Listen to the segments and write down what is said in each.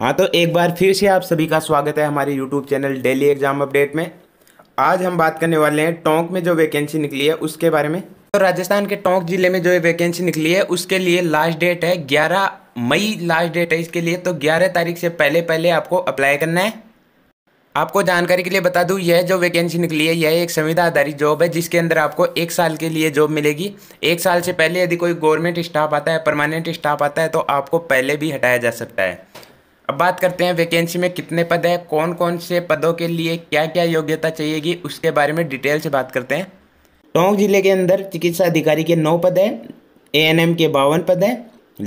हाँ तो एक बार फिर से आप सभी का स्वागत है हमारे YouTube channel daily exam update में आज हम बात करने वाले हैं टोंक में जो वैकेंसी निकली है उसके बारे में तो राजस्थान के टोंक जिले में जो ये वैकेंसी निकली है उसके लिए लास्ट डेट है 11 मई लास्ट डेट है इसके लिए तो 11 तारीख से पहले पहले आपको अप्लाई करना है आपको जानकारी के लिए बता दूँ यह जो वैकेंसी निकली है यह एक संविधा आधारित जॉब है जिसके अंदर आपको एक साल के लिए जॉब मिलेगी एक साल से पहले यदि कोई गवर्नमेंट स्टाफ आता है परमानेंट स्टाफ आता है तो आपको पहले भी हटाया जा सकता है अब बात करते हैं वैकेंसी में कितने पद हैं कौन कौन से पदों के लिए क्या क्या योग्यता चाहिएगी उसके बारे में डिटेल से बात करते हैं टोंक जिले के अंदर चिकित्सा अधिकारी के नौ पद हैं ए के बावन पद हैं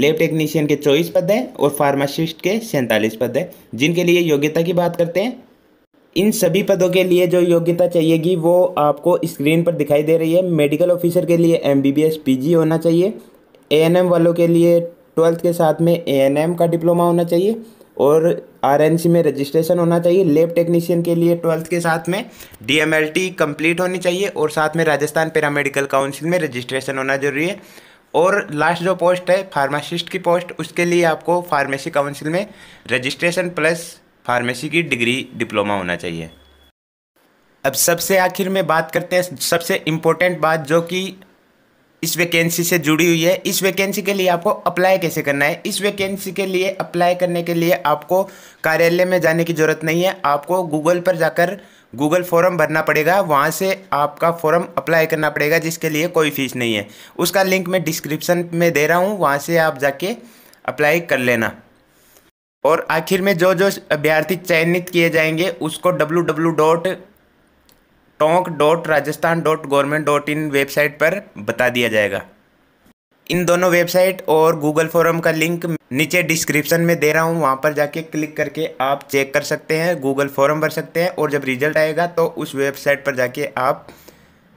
लेब टेक्नीशियन के चौबीस पद हैं और फार्मासिस्ट के सैंतालीस पद हैं जिनके लिए योग्यता की बात करते हैं इन सभी पदों के लिए जो योग्यता चाहिएगी वो आपको स्क्रीन पर दिखाई दे रही है मेडिकल ऑफिसर के लिए एम बी होना चाहिए ए वालों के लिए ट्वेल्थ के साथ में ए का डिप्लोमा होना चाहिए और आरएनसी में रजिस्ट्रेशन होना चाहिए लेब टेक्नीशियन के लिए ट्वेल्थ के साथ में डीएमएलटी कंप्लीट होनी चाहिए और साथ में राजस्थान पैरामेडिकल काउंसिल में रजिस्ट्रेशन होना जरूरी है और लास्ट जो पोस्ट है फार्मासिस्ट की पोस्ट उसके लिए आपको फार्मेसी काउंसिल में रजिस्ट्रेशन प्लस फार्मेसी की डिग्री डिप्लोमा होना चाहिए अब सबसे आखिर में बात करते हैं सबसे इम्पोर्टेंट बात जो कि इस वैकेंसी से जुड़ी हुई है इस वैकेंसी के लिए आपको अप्लाई कैसे करना है इस वैकेंसी के लिए अप्लाई करने के लिए आपको कार्यालय में जाने की ज़रूरत नहीं है आपको गूगल पर जाकर गूगल फॉर्म भरना पड़ेगा वहाँ से आपका फॉर्म अप्लाई करना पड़ेगा जिसके लिए कोई फ़ीस नहीं है उसका लिंक मैं डिस्क्रिप्शन में दे रहा हूँ वहाँ से आप जाके अप्लाई कर लेना और आखिर में जो जो अभ्यर्थी चयनित किए जाएंगे उसको W W dot Tonk dot Rajasthan dot government dot in website पर बता दिया जाएगा इन दोनों वेबसाइट और गूगल फॉरम का लिंक नीचे डिस्क्रिप्शन में दे रहा हूँ वहाँ पर जाके क्लिक करके आप चेक कर सकते हैं गूगल फॉरम भर सकते हैं और जब रिजल्ट आएगा तो उस वेबसाइट पर जाके आप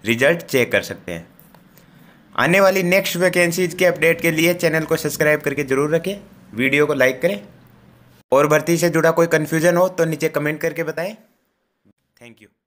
रिजल्ट चेक कर सकते हैं आने वाली नेक्स्ट वैकेंसीज के अपडेट के लिए चैनल को सब्सक्राइब करके ज़रूर रखें वीडियो को लाइक करें और भर्ती से जुड़ा कोई कन्फ्यूज़न हो तो नीचे कमेंट करके बताएं थैंक यू